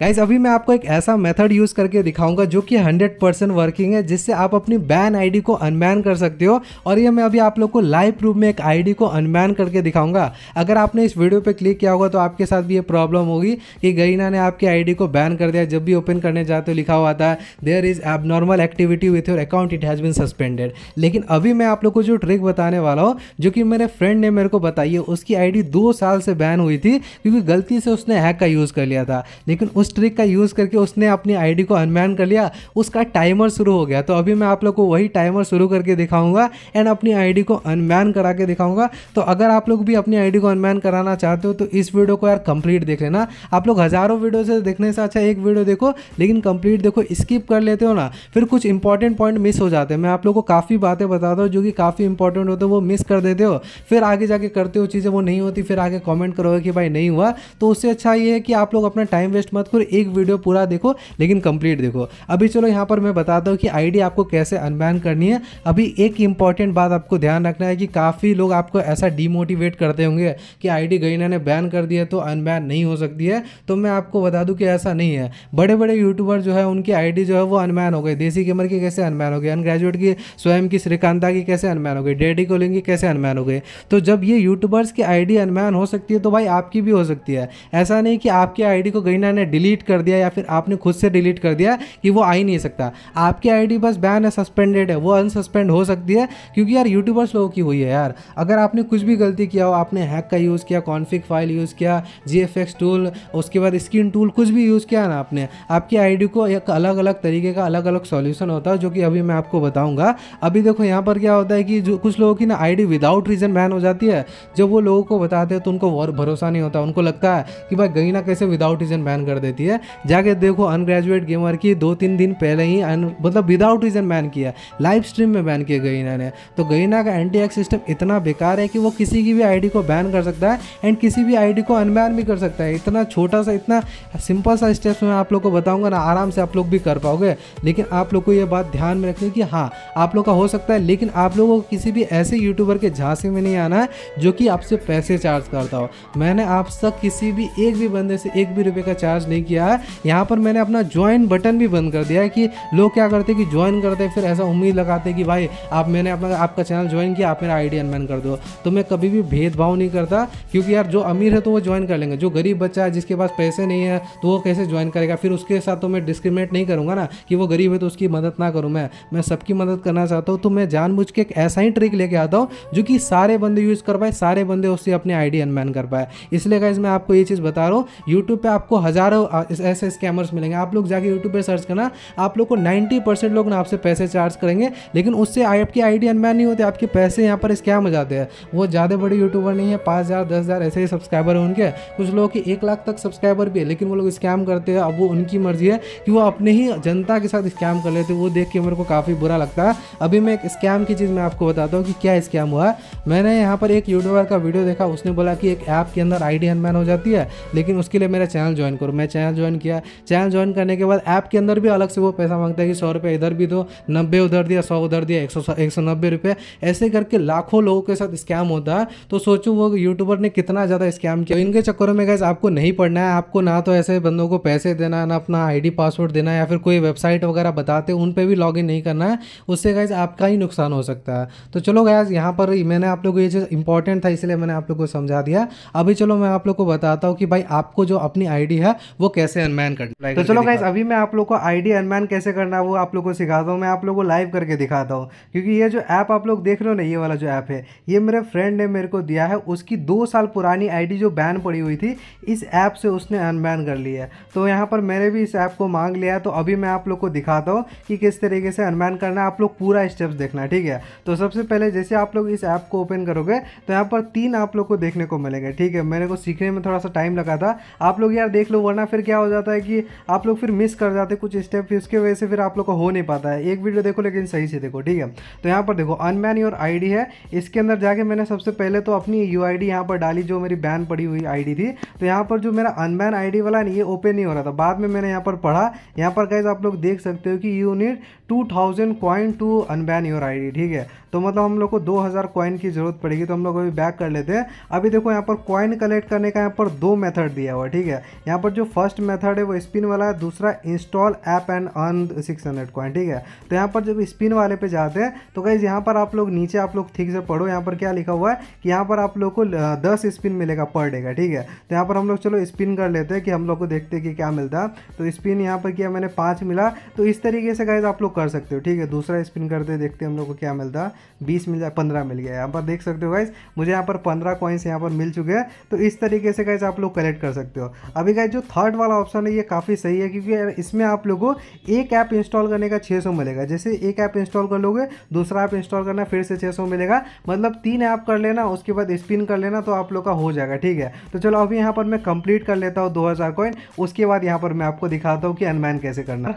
guys अभी मैं आपको एक ऐसा मेथड यूज़ करके दिखाऊंगा जो कि 100% वर्किंग है जिससे आप अपनी बैन आईडी को अनबैन कर सकते हो और ये मैं अभी आप लोग को लाइव प्रूफ में एक आईडी को अनबैन करके दिखाऊंगा अगर आपने इस वीडियो पे क्लिक किया होगा तो आपके साथ भी ये प्रॉब्लम होगी कि गरीना ने आपकी आईडी को बैन कर दिया जब भी ओपन करने जाते हो लिखा हुआ था there is normal activity with your account it has been suspended लेकिन अभी मैं आप लोग को जो ट्रिक बताने वाला हूँ जो कि मेरे फ्रेंड ने मेरे को बताई है उसकी आई दो साल से बैन हुई थी क्योंकि गलती से उसने हैक का यूज़ कर लिया था लेकिन उस उस ट्रिक का यूज़ करके उसने अपनी आईडी को अनमैन कर लिया उसका टाइमर शुरू हो गया तो अभी मैं आप लोग को वही टाइमर शुरू करके दिखाऊंगा एंड अपनी आईडी को अनमैन करा के दिखाऊंगा तो अगर आप लोग भी अपनी आईडी को अनमैन कराना चाहते हो तो इस वीडियो को यार कंप्लीट देख लेना आप लोग हज़ारों वीडियो से देखने से अच्छा एक वीडियो देखो लेकिन कंप्लीट देखो स्किप कर लेते हो ना फिर कुछ इंपॉर्टेंट पॉइंट मिस हो जाते हैं मैं आप लोग को काफ़ी बातें बताता हूँ जो कि काफ़ी इंपॉर्टेंट होते हैं वो मिस कर देते हो फिर आगे जाके करते हो चीज़ें वो नहीं होती फिर आगे कॉमेंट करोगे कि भाई नहीं हुआ तो उससे अच्छा ये है कि आप लोग अपना टाइम वेस्ट मत करो बिल्कुल एक वीडियो पूरा देखो लेकिन कंप्लीट देखो अभी चलो यहाँ पर मैं बताता हूँ कि आईडी आपको कैसे अनबैन करनी है अभी एक इंपॉर्टेंट बात आपको ध्यान रखना है कि काफ़ी लोग आपको ऐसा डीमोटिवेट करते होंगे कि आईडी गईना ने बैन कर दिया तो अनबैन नहीं हो सकती है तो मैं आपको बता दूँ कि ऐसा नहीं है बड़े बड़े यूट्यूबर जो है उनकी आईडी जो है वो अनबैन हो गई देसी गेमर की कैसे अनबैन हो गई अनग्रेजुएट की स्वयं की श्रीकांता की कैसे अनबैन हो गई डेडी कोलिंग की कैसे अनबैन हो गई तो जब ये यूट्यूबर्स की आईडी अनबैन हो सकती है तो भाई आपकी भी हो सकती है ऐसा नहीं कि आपकी आईडी को गईना ने डिलीट डिलीट कर दिया या फिर आपने खुद से डिलीट कर दिया कि वो आ ही नहीं सकता आपकी आईडी बस बैन है सस्पेंडेड है वो अनसस्पेंड हो सकती है क्योंकि यार यूट्यूबर्स लोगों की हुई है यार अगर आपने कुछ भी गलती किया हो आपने हैक का यूज़ किया कॉन्फिक फाइल यूज़ किया जी टूल उसके बाद स्क्रीन टूल कुछ भी यूज़ किया ना आपने आपकी आई को एक अलग अलग तरीके का अलग अलग सॉल्यूशन होता है जो कि अभी मैं आपको बताऊँगा अभी देखो यहाँ पर क्या होता है कि जो कुछ लोगों की ना आई विदाउट रीज़न बैन हो जाती है जब वो लोगों को बताते हैं तो उनको भरोसा नहीं होता उनको लगता है कि भाई गई ना कैसे विदाउट रीज़न बैन कर देती रहती है जाके देखो अनग्रेजुएट गेमर की दो तीन दिन पहले ही मतलब विदाउट रीज़न बैन किया लाइव स्ट्रीम में बैन किया गईना ने तो गईना का एंटी एक्स सिस्टम इतना बेकार है कि वो किसी की भी आईडी को बैन कर सकता है एंड किसी भी आईडी को अनबैन भी कर सकता है इतना छोटा सा इतना सिंपल सा स्टेप्स मैं आप लोग को बताऊंगा ना आराम से आप लोग भी कर पाओगे लेकिन आप लोग को ये बात ध्यान में रखनी कि हाँ आप लोग का हो सकता है लेकिन आप लोगों को किसी भी ऐसे यूट्यूबर के झांसे में नहीं आना है जो कि आपसे पैसे चार्ज करता हो मैंने आपसे किसी भी एक भी बंदे से एक भी रुपये का चार्ज नहीं नहीं किया है यहाँ पर मैंने अपना ज्वाइन बटन भी बंद कर दिया है कि लोग क्या करते कि ज्वाइन करते फिर ऐसा उम्मीद लगाते कि भाई आप मैंने अपना आपका चैनल ज्वाइन किया आप मेरा आईडी अनमैन कर दो तो मैं कभी भी भेदभाव नहीं करता क्योंकि यार जो अमीर है तो वो ज्वाइन कर लेंगे जो गरीब बच्चा है जिसके पास पैसे नहीं है तो वो कैसे ज्वाइन करेगा फिर उसके साथ तो मैं डिस्क्रिमिनेट नहीं करूँगा ना कि वो गरीब है तो उसकी मदद ना करूँ मैं मैं सबकी मदद करना चाहता हूँ तो मैं जानबूझ के एक ऐसा ही ट्रिक लेके आता हूँ जो कि सारे बंदे यूज़ कर पाए सारे बंदे उससे अपने आईडी अनमैन कर पाए इसलिए मैं आपको ये चीज़ बता रहा हूँ यूट्यूब पे आपको हज़ारों ऐसे स्कैमर्स मिलेंगे आप लोग जाके यूट्यूब पर सर्च करना आप लोग को नाइन्टी परसेंट लोग आपसे पैसे चार्ज करेंगे लेकिन उससे आपकी आई डी अनमैन नहीं होती आपके पैसे यहाँ पर स्कैम हो जाते हैं वो ज़्यादा बड़े यूट्यूबर नहीं है पाँच हज़ार दस हज़ार ऐसे ही सब्सक्राइबर हैं उनके कुछ लोगों के एक लाख तक सब्सक्राइबर भी है लेकिन वो लोग स्कैम करते हैं अब वो उनकी मर्जी है कि वो अपने ही जनता के साथ स्कैम कर लेते हैं वो देख के मेरे को काफ़ी बुरा लगता है अभी मैं एक स्कैम की चीज़ मैं आपको बताता हूँ कि क्या स्कैम हुआ मैंने यहाँ पर एक यूट्यूबर का वीडियो देखा उसने बोला कि एक ऐप के अंदर आई डी अनमैन हो जाती है लेकिन उसके लिए मेरा चैनल ज्वाइन करो मैं चैनल ज्वाइन किया चैनल ज्वाइन करने के बाद ऐप के अंदर भी अलग से वो पैसा मांगता है कि सौ रुपये इधर भी दो नब्बे उधर दिया सौ उधर दिया एक सौ एक सौ नब्बे रुपये ऐसे करके लाखों लोगों के साथ स्कैम होता है तो सोचो वो यूट्यूबर ने कितना ज़्यादा स्कैम किया तो इनके चक्करों में गैस आपको नहीं पढ़ना है आपको ना तो ऐसे बंदों को पैसे देना है ना अपना आई पासवर्ड देना है या फिर कोई वेबसाइट वगैरह बताते उन पर भी लॉग नहीं करना है उससे गैस आपका ही नुकसान हो सकता है तो चलो गैस यहाँ पर मैंने आप लोग को ये चीज़ इंपॉर्टेंट था इसलिए मैंने आप लोग को समझा दिया अभी चलो मैं आप लोग को बताता हूँ कि भाई आपको जो अपनी आईडी है वो कैसे अनमैन करना तो चलो गाइस अभी मैं आप लोग को आईडी अनमैन कैसे करना वो आप लोग को सिखाता हूँ मैं आप लोग को लाइव करके दिखाता हूँ क्योंकि ये जो ऐप आप लोग देख रहे हो ना ये वाला जो ऐप है ये मेरे फ्रेंड ने मेरे को दिया है उसकी दो साल पुरानी आईडी जो बैन पड़ी हुई थी इस ऐप से उसने अनबैन कर लिया है तो यहाँ पर मैंने भी इस ऐप को मांग लिया तो अभी मैं आप लोग को दिखाता हूँ कि किस तरीके से अनबैन करना आप लोग पूरा स्टेप्स देखना ठीक है तो सबसे पहले जैसे आप लोग इस ऐप को ओपन करोगे तो यहाँ पर तीन आप लोग को देखने को मिलेंगे ठीक है मेरे को सीखने में थोड़ा सा टाइम लगा था आप लोग यार देख लो वरना फिर क्या हो जाता है कि आप लोग फिर मिस कर जाते कुछ स्टेप फिर उसके वजह से फिर आप लोग को हो नहीं पाता है एक वीडियो देखो लेकिन सही से देखो ठीक है तो यहाँ पर देखो अनमैन योर आई है इसके अंदर जाके मैंने सबसे पहले तो अपनी यू आई डी पर डाली जो मेरी बैन पड़ी हुई आई थी तो यहाँ पर जो मेरा अनमैन आई वाला नहीं ये ओपन नहीं हो रहा था बाद में मैंने यहाँ पर पढ़ा यहाँ पर कैसे आप लोग देख सकते हो कि you need two thousand coin to unban your ID ठीक है तो मतलब हम लोग को दो हज़ार कॉइन की ज़रूरत पड़ेगी तो हम लोग अभी बैक कर लेते हैं अभी देखो यहाँ पर कॉइन कलेक्ट करने का यहाँ पर दो मेथड दिया हुआ है ठीक है यहाँ पर जो फर्स्ट मेथड है वो स्पिन वाला है दूसरा install app and earn six hundred coin ठीक है तो यहाँ पर जब स्पिन वाले पे जाते हैं तो गाइज यहाँ पर आप लोग नीचे आप लोग ठीक से पढ़ो यहाँ पर क्या लिखा हुआ है कि यहाँ पर आप लोग को दस स्पिन मिलेगा पर डे का ठीक है तो यहाँ पर हम लोग चलो स्पिन कर लेते हैं कि हम लोग को देखते हैं कि क्या मिलता है तो स्पिन यहाँ पर किया मैंने पाँच मिला तो इस तरीके से गाइज आप लोग कर सकते हो ठीक है दूसरा स्पिन करते देखते हम लोग को क्या मिलता है बीस मिल जाए पंद्रह मिल गया यहाँ पर देख सकते हो गाइज मुझे यहाँ पर पंद्रह कॉइन्स यहाँ पर मिल चुके हैं तो इस तरीके से गाइज आप लोग कलेक्ट कर सकते हो अभी गाइज जो थर्ड वाला ऑप्शन है ये काफ़ी सही है क्योंकि इसमें आप लोग को एक ऐप इंस्टॉल करने का छः मिलेगा जैसे एक ऐप इंस्टॉल कर लोगे दूसरा ऐप इंस्टॉल करना फिर से छः मिलेगा मतलब तीन ऐप कर लेना उसके बाद स्पिन कर लेना तो आप लोग का हो जाएगा ठीक है तो चलो अभी यहाँ पर मैं कंप्लीट कर लेता हूँ दो हज़ार कॉइन उसके बाद यहाँ पर मैं आपको दिखाता हूँ कि अनमैन कैसे करना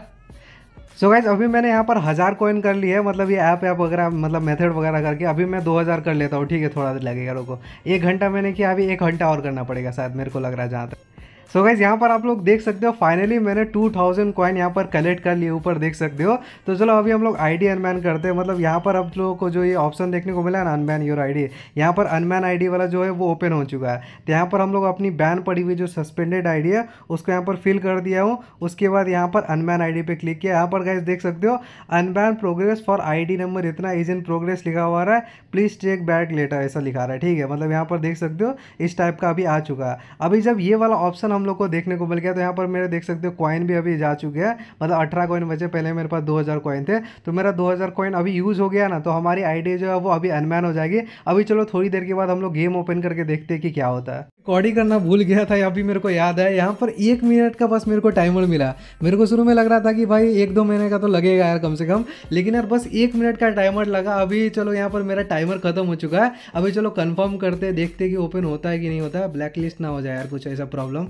सो so गाइज अभी मैंने यहाँ पर हज़ार कोइन कर ली है मतलब ये ऐप ऐप वगैरह मतलब मेथड वगैरह करके अभी मैं दो हज़ार कर लेता हूँ ठीक है थोड़ा लगेगा रुको एक घंटा मैंने किया अभी एक घंटा और करना पड़ेगा शायद मेरे को लग रहा है जहाँ तक सो so गाइज यहाँ पर आप लोग देख सकते हो फाइनली मैंने 2000 थाउजेंड कॉइन यहाँ पर कलेक्ट कर लिए ऊपर देख सकते हो तो चलो अभी हम लोग आई डी अनमैन करते हैं मतलब यहाँ पर आप लोगों को जो ये ऑप्शन देखने को मिला है ना अनमैन योर आई डी यहाँ पर अनमैन आई डी वाला जो है वो ओपन हो चुका है तो यहाँ पर हम लोग अपनी बैन पड़ी हुई जो सस्पेंडेड आई डी है उसको यहाँ पर फिल कर दिया हूँ उसके बाद यहाँ पर अनमैन आई डी पे क्लिक किया यहाँ पर गाइज देख सकते हो unban progress for I D number इतना इज इन प्रोग्रेस लिखा हुआ रहा है प्लीज़ टेक बैक लेटर ऐसा लिखा रहा है ठीक है मतलब यहाँ पर देख सकते हो इस टाइप का अभी आ चुका है अभी जब ये वाला ऑप्शन ऑप्शन हम लोग को देखने को मिल गया तो यहाँ पर मेरे देख सकते हो कॉइन भी अभी जा चुके हैं मतलब अठारह कॉइन बचे पहले मेरे पास दो हज़ार कॉइन थे तो मेरा दो हज़ार कॉइन अभी यूज़ हो गया ना तो हमारी आईडी जो है वो अभी अनमैन हो जाएगी अभी चलो थोड़ी देर के बाद हम लोग गेम ओपन करके देखते हैं कि क्या होता है रिकॉर्डिंग करना भूल गया था भी मेरे को याद है यहाँ पर एक मिनट का बस मेरे को टाइमर मिला मेरे को शुरू में लग रहा था कि भाई एक दो महीने का तो लगेगा यार कम से कम लेकिन यार बस एक मिनट का टाइमर लगा अभी चलो यहाँ पर मेरा टाइमर खत्म हो चुका है अभी चलो कन्फर्म करते देखते कि ओपन होता है कि नहीं होता है ब्लैक लिस्ट ना हो जाए यार कुछ ऐसा प्रॉब्लम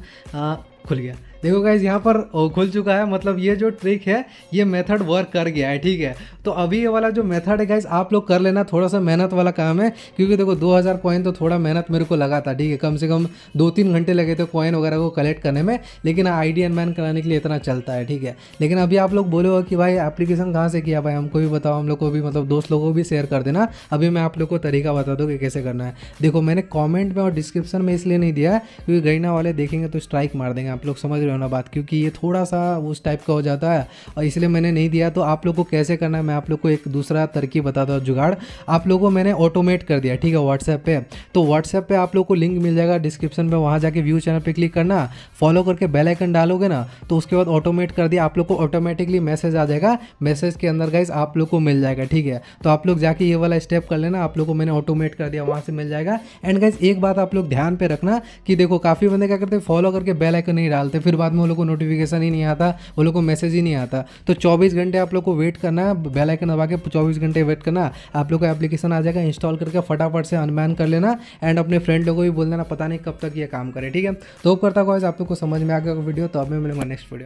खुल गया देखो गाइज यहाँ पर खुल चुका है मतलब ये जो ट्रिक है ये मेथड वर्क कर गया है ठीक है तो अभी ये वाला जो मेथड है गाइज आप लोग कर लेना थोड़ा सा मेहनत वाला काम है क्योंकि देखो 2000 कॉइन तो थोड़ा मेहनत मेरे को लगा था ठीक है कम से कम दो तीन घंटे लगे थे कॉइन वगैरह को कलेक्ट करने में लेकिन आई डी मैन कराने के लिए इतना चलता है ठीक है लेकिन अभी आप लोग बोले कि भाई एप्लीकेशन कहाँ से किया भाई हमको भी बताओ हम लोग को भी मतलब दोस्त लोगों को भी शेयर कर देना अभी मैं आप लोग को तरीका बता दूँ कि कैसे करना है देखो मैंने कॉमेंट में और डिस्क्रिप्शन में इसलिए नहीं दिया क्योंकि गईना वाले देखेंगे तो स्ट्राइक मार देंगे आप लोग समझ रहे हो ना बात क्योंकि ये थोड़ा सा उस टाइप का हो जाता है और इसलिए मैंने नहीं दिया तो आप लोग को कैसे करना है मैं आप लोग को एक दूसरा तरकीब बताता हूँ जुगाड़ आप लोग को मैंने ऑटोमेट कर दिया ठीक है व्हाट्सएप पर तो व्हाट्सएप पर आप लोग को लिंक मिल जाएगा डिस्क्रिप्शन में वहाँ जाके व्यू चैनल पर क्लिक करना फॉलो करके बेलाइकन डालोगे ना तो उसके बाद ऑटोमेट कर दिया आप लोग को ऑटोमेटिकली मैसेज आ जाएगा मैसेज के अंदर गाइज आप लोग को मिल जाएगा ठीक है तो आप लोग जाके ये वाला स्टेप कर लेना आप लोग को मैंने ऑटोमेट कर दिया वहाँ से मिल जाएगा एंड गाइज एक बात आप लोग ध्यान पे रखना कि देखो काफ़ी बंदे क्या करते हैं फॉलो करके बेल आइकन नहीं डालते फिर बाद में वो लोग को नोटिफिकेशन ही नहीं आता वो लोग को मैसेज ही नहीं आता तो चौबीस घंटे आप लोग को वेट करना है बेलाइकन दबा के चौबीस घंटे वेट करना आप लोग का एप्लीकेशन आ जाएगा इंस्टॉल करके फटाफट से अनमैन कर लेना एंड अपने फ्रेंड लोगों को भी बोल देना पता नहीं कब तक ये काम करे ठीक है तो करता हुआ आप लोग को समझ में आ गया वीडियो तो अब मैं मिलूंगा नेक्स्ट वीडियो